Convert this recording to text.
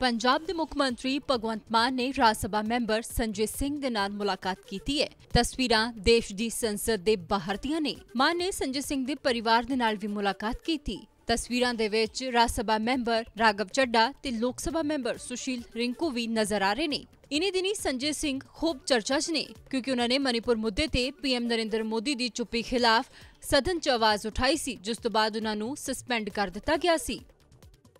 ਪੰਜਾਬ ਦੇ ਮੁੱਖ ਮੰਤਰੀ ਭਗਵੰਤ ਮਾਨ ਨੇ ਰਾਜ ਸਭਾ ਮੈਂਬਰ ਸੰਜੇ ਸਿੰਘ ਦੇ ਨਾਲ ਮੁਲਾਕਾਤ ਕੀਤੀ ਹੈ ਤਸਵੀਰਾਂ ਦੇਸ਼ ਦੀ ਸੰਸਦ ਦੇ ਬਾਹਰ ਦੀਆਂ ਨੇ ਮਾਨ ਨੇ ਸੰਜੇ ਸਿੰਘ ਦੇ ਪਰਿਵਾਰ ਦੇ ਨਾਲ ਵੀ ਮੁਲਾਕਾਤ ਕੀਤੀ ਤਸਵੀਰਾਂ ਦੇ ਵਿੱਚ ਰਾਜ ਸਭਾ ਮੈਂਬਰ ਰਾਗਵ ਚੱਡਾ ਤੇ ਲੋਕ ਸਭਾ ਮੈਂਬਰ ਸੁਸ਼ੀਲ ਰਿੰਕੂ ਵੀ ਨਜ਼ਰ ਆ ਰਹੇ ਨੇ ਇਨੇ ਦਿਨੀ ਸੰਜੇ ਸਿੰਘ ਖੂਬ ਚਰਚਾ 'ਚ ਨੇ ਕਿਉਂਕਿ ਉਹਨਾਂ ਨੇ ਮਨੀਪੁਰ ਮੁੱਦੇ ਤੇ ਪੀਐਮ ਨਰਿੰਦਰ ਮੋਦੀ ਦੀ ਚੁੱਪੀ ਖਿਲਾਫ ਸਦਨ 'ਚ ਆਵਾਜ਼ ਉਠਾਈ ਸੀ ਜਿਸ ਤੋਂ ਬਾਅਦ ਉਹਨਾਂ ਨੂੰ ਸਸਪੈਂਡ ਕਰ ਦਿੱਤਾ ਗਿਆ ਸੀ